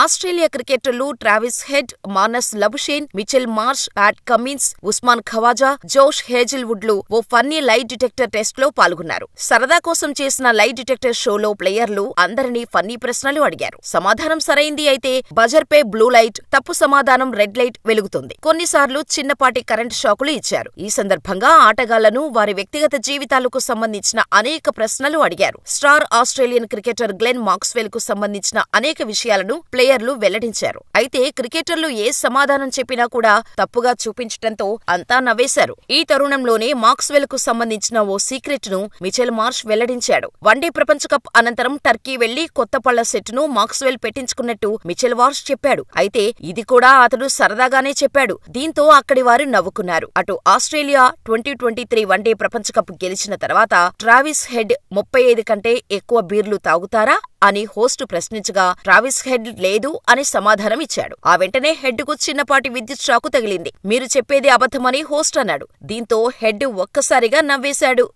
Australia క్రికెటర్లు Travis Head Marnus Labuschagne Mitchell Marsh Pat Cummins Usman Khawaja Josh హేజిల్వుడ్లు ఓ funny lie detector test లో పాల్గొన్నారు సరదా కోసం చేసిన లైట్ డిటెక్టర్ షోలో ప్లేయర్లు అందరినీ ఫన్నీ ప్రశ్నలు అడిగారు సమాధానం సరైంది అయితే బజర్ పే బ్లూ లైట్ తప్పు సమాధానం రెడ్ లైట్ వెలుగుతుంది కొన్నిసార్లు చిన్నపాటి కరెంట్ షాకులు ఇచ్చారు ఈ సందర్భంగా ఆటగాళ్లను వారి వ్యక్తిగత జీవితాలకు సంబంధించిన అనేక ప్రశ్నలు అడిగారు star Australian cricketer Glenn Maxwell కు సంబంధించిన అనేక విషయాలను ప్లేయర్లు వెల్లడించారు అయితే క్రికెటర్లు ఏ సమాధానం చెప్పినా కూడా తప్పుగా చూపించటంతో అంతా నవ్వేశారు ఈ తరుణంలోనే మాక్స్వెల్ కు సంబంధించిన ఓ సీక్రెట్ ను మిచెల్ మార్ష్ వెల్లడించాడు వన్డే ప్రపంచ కప్ అనంతరం టర్కీ వెళ్లి కొత్త పళ్ల ను మాక్స్వెల్ పెట్టించుకున్నట్టు మిచెల్ వార్ష్ చెప్పాడు అయితే ఇది కూడా అతడు సరదాగానే చెప్పాడు దీంతో అక్కడి వారు నవ్వుకున్నారు అటు Australia twenty twenty three one day ప్రపంచ కప్ గెలిచిన తర్వాత ట్రావిస్ హెడ్ ముప్పై ఐదు కంటే ఎక్కువ బీర్లు తాగుతారా అని హోస్టు ప్రశ్నించగా ట్రావిస్ హెడ్ లేదు అని సమాధానం ఇచ్చాడు ఆ వెంటనే హెడ్కు చిన్నపాటి విద్యుత్ షాకు తగిలింది మీరు చెప్పేది అబద్ధమని హోస్ట్ అన్నాడు దీంతో హెడ్ ఒక్కసారిగా నవ్వేశాడు